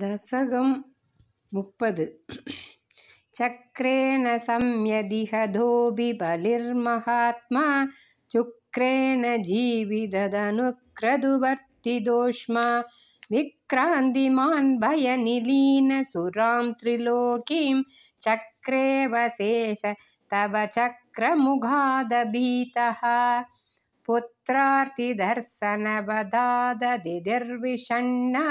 दशकं मुपद् चक्रेण सम्यदिहधो बिबलिर्महात्मा चुक्रेण जीविदनुक्रदुवर्तिदोष्मा विक्रान्तिमान् भयनिलीनसुरां त्रिलोकीं चक्रेव तव चक्रमुघादभीतः पुत्रार्तिदर्शनपदादधिर्विषण्णा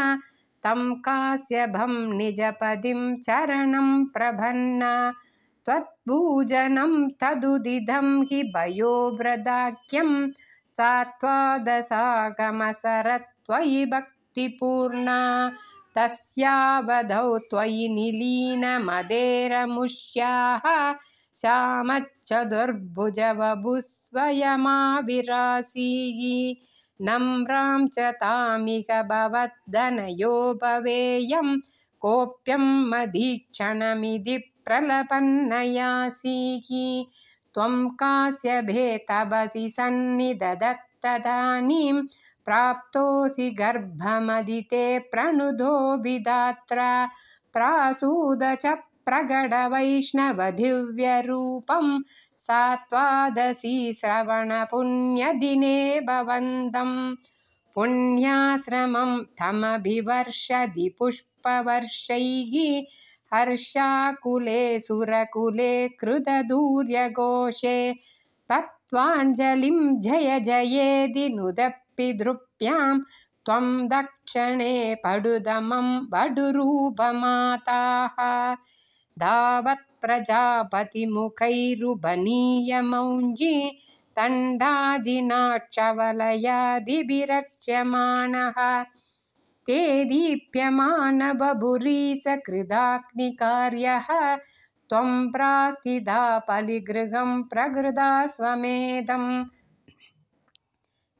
तं कास्यभं निजपदिं चरणं प्रभन्ना त्वत्पूजनं तदुदिधं हि भयोव्रदाख्यं सात्वादशागमसरत्त्वयि भक्तिपूर्णा तस्यावधौ त्वयि निलीनमदेरमुष्याः शामच्चतुर्भुजवभुस्वयमाभिराशीयि नम्रां च तामिह भवद्धनयो भवेयं कोप्यं मदीक्षणमिति प्रलपन्नयासीः त्वं कास्य भेतपसि सन्निदत्तदानीं प्राप्तोऽसि गर्भमदिते प्रणुदो प्रासूद च प्रगढवैष्णवदिव्यरूपं सात्वादशी श्रवणपुण्यदिने भवन्तं पुण्याश्रमं तमभिवर्षदि पुष्पवर्षैः हर्षाकुले सुरकुले कृतदूर्यघोषे तत्त्वाञ्जलिं जय दृप्यां त्वं दक्षिणे पडुदमं बडुरूपमाताः धावत्प्रजापतिमुखैरुभनीयमौञ्जी तण्डाजिनाक्षवलयाधिभिरक्ष्यमाणः ते दीप्यमान बभुरीसकृदाग्निकार्यः त्वं प्रास्थिधापलिगृहं प्रकृदा स्वमेधं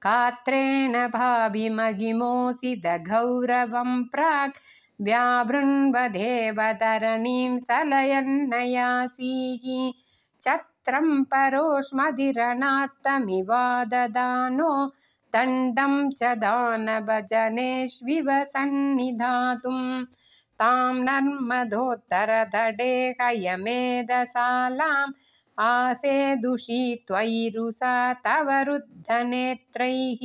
कात्रेण भाविमगिमोऽसि दगौरवं प्राक् व्यावृण्वदेवतरणीं सलयन्नयासीः छत्रं ददानो दण्डं च दानभजनेष्विव सन्निधातुं तां नर्मदोत्तरधेहयमेदशालाम् आसे दुषि तव रुद्धनेत्रैः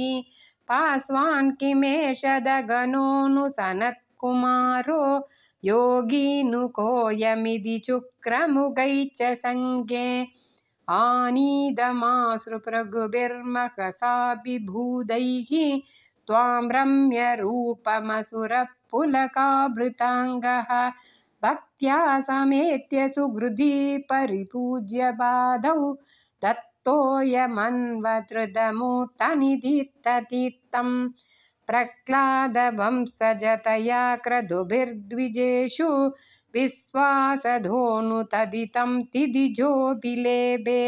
पास्वान् किमेषदगनोऽनुसनत् कुमारो योगीनुकोऽयमिति चुक्रमुगै च सङ्गे आनीदमाशुपृगुभिर्मखसा विभूदैः त्वां रम्यरूपमसुरः पुलकाभृताङ्गः भक्त्या समेत्य सुहृदि परिपूज्य बाधौ दत्तो प्रह्लादवंसजतया क्रदुभिर्द्विजेषु विश्वासधोनुतदितं तिदिजो बिलेबे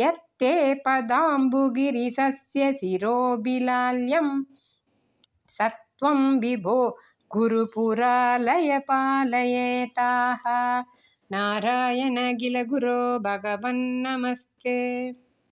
यत्ते पदाम्बुगिरिसस्यशिरो बिलाल्यं सत्वं विभो गुरुपुरालयपालयेताः पालयेताः नारायणगिलगुरो भगवन्